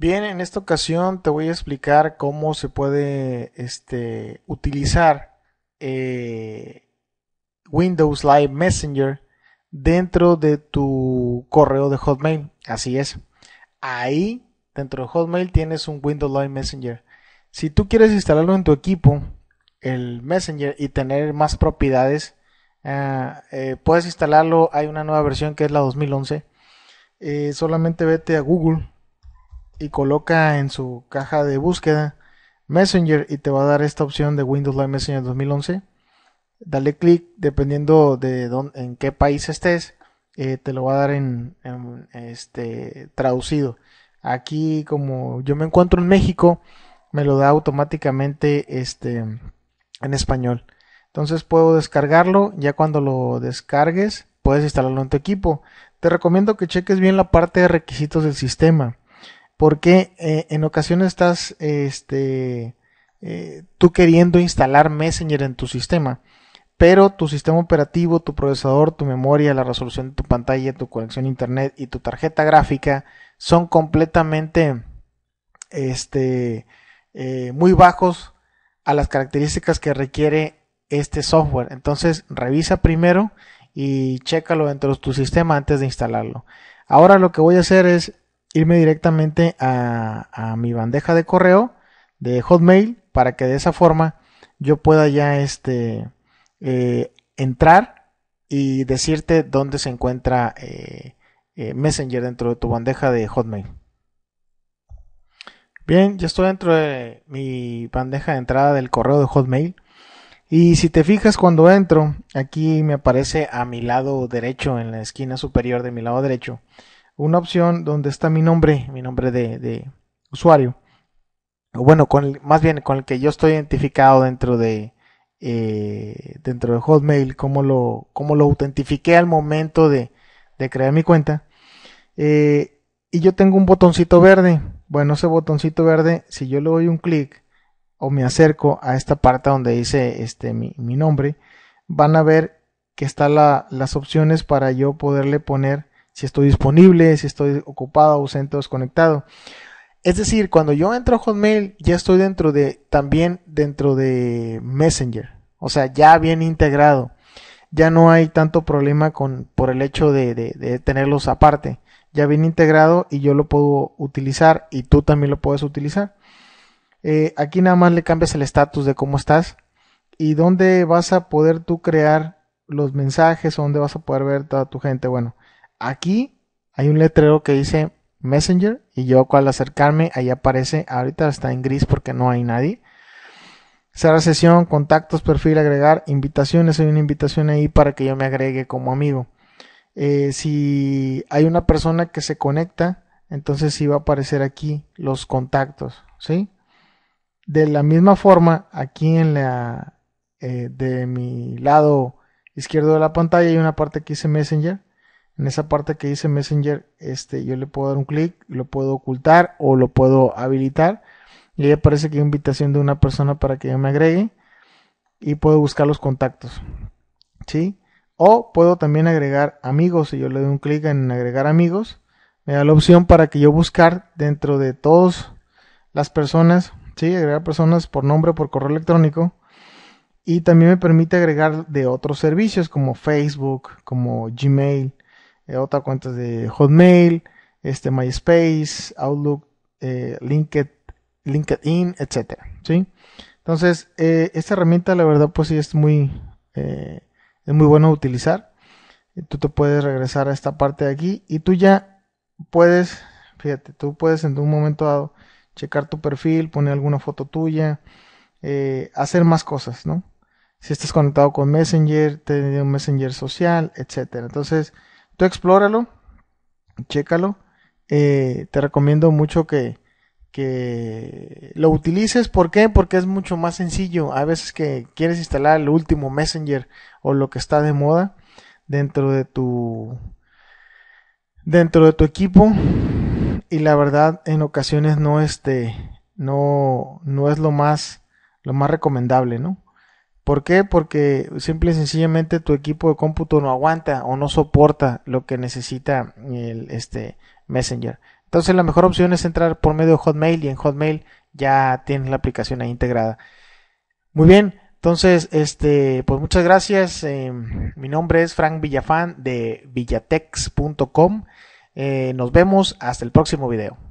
Bien, en esta ocasión te voy a explicar cómo se puede este, utilizar eh, Windows Live Messenger dentro de tu correo de Hotmail. Así es. Ahí, dentro de Hotmail, tienes un Windows Live Messenger. Si tú quieres instalarlo en tu equipo, el Messenger, y tener más propiedades, ah, eh, puedes instalarlo. Hay una nueva versión que es la 2011. Eh, solamente vete a Google y coloca en su caja de búsqueda Messenger y te va a dar esta opción de Windows Live Messenger 2011. Dale clic dependiendo de en qué país estés, eh, te lo va a dar en, este traducido. Aquí como yo me encuentro en México, me lo da automáticamente este en español. Entonces puedo descargarlo, ya cuando lo descargues puedes instalarlo en tu equipo. Te recomiendo que cheques bien la parte de requisitos del sistema porque eh, en ocasiones estás este, eh, tú queriendo instalar Messenger en tu sistema, pero tu sistema operativo, tu procesador, tu memoria, la resolución de tu pantalla, tu conexión a internet y tu tarjeta gráfica son completamente este, eh, muy bajos a las características que requiere este software. Entonces revisa primero y chécalo dentro de tu sistema antes de instalarlo. Ahora lo que voy a hacer es irme directamente a, mi bandeja de correo de Hotmail para que de esa forma yo pueda ya este eh, entrar y decirte dónde se encuentra eh, eh, Messenger dentro de tu bandeja de Hotmail. Bien, ya estoy dentro de mi bandeja de entrada del correo de Hotmail. Y si te fijas cuando entro, aquí me aparece a mi lado derecho, en la esquina superior de mi lado derecho, una opción donde está mi nombre, mi nombre de, usuario. O bueno, con más bien con el que yo estoy identificado dentro de, eh, dentro de Hotmail, cómo lo, cómo lo autentifiqué al momento de, crear mi cuenta. Eh, y yo tengo un botoncito verde. Bueno, ese botoncito verde, si yo le doy un clic o me acerco a esta parte donde dice este, mi, nombre, van a ver que están las opciones para yo poderle poner si estoy disponible, si estoy ocupado, ausente o desconectado. Es decir, cuando yo entro a Hotmail, ya estoy dentro de, también dentro de Messenger. O sea, ya bien integrado. Ya no hay tanto problema con, por el hecho de, tenerlos aparte. Ya bien integrado y yo lo puedo utilizar y tú también lo puedes utilizar. Eh, aquí nada más le cambias el estatus de cómo estás y dónde vas a poder tú crear los mensajes o dónde vas a poder ver toda tu gente. Bueno, Aquí hay un letrero que dice Messenger y yo al acercarme ahí aparece, ahorita está en gris porque no hay nadie. Cerrar sesión, contactos, perfil, agregar, invitaciones, hay una invitación ahí para que yo me agregue como amigo. Eh, si hay una persona que se conecta, entonces sí va a aparecer aquí los contactos, ¿sí? De la misma forma, aquí en la, eh, de mi lado izquierdo de la pantalla hay una parte que dice Messenger en esa parte que dice Messenger, este, yo le puedo dar un clic, lo puedo ocultar o lo puedo habilitar. Y ahí aparece que hay invitación de una persona para que yo me agregue y puedo buscar los contactos. ¿Sí? O puedo también agregar amigos. Si yo le doy un clic en agregar amigos, me da la opción para que yo buscar dentro de todas las personas, ¿sí? Agregar personas por nombre, por correo electrónico. Y también me permite agregar de otros servicios como Facebook, como Gmail, eh, otra cuenta de Hotmail, este MySpace, Outlook, eh, LinkedIn, etcétera, ¿sí? Entonces, eh, esta herramienta la verdad pues sí es muy, es muy bueno utilizar. Tú te puedes regresar a esta parte de aquí y tú ya puedes, fíjate, tú puedes en un momento dado checar tu perfil, poner alguna foto tuya, hacer más cosas, ¿no? si estás conectado con Messenger, tener un Messenger social, etcétera. Entonces, Tú explóralo, chécalo. Eh, te recomiendo mucho que, lo utilices. ¿Por qué? Porque es mucho más sencillo. A veces que quieres instalar el último Messenger o lo que está de moda dentro de tu dentro de tu equipo y la verdad en ocasiones no este no no es lo más lo más recomendable, ¿no? ¿Por qué? Porque simple y sencillamente tu equipo de cómputo no aguanta o no soporta lo que necesita el, este Messenger. Entonces la mejor opción es entrar por medio de Hotmail y en Hotmail ya tienes la aplicación ahí integrada. Muy bien, entonces, este, pues muchas gracias. Em, mi nombre es Frank Villafán de villatex.com. Eh, nos vemos hasta el próximo video.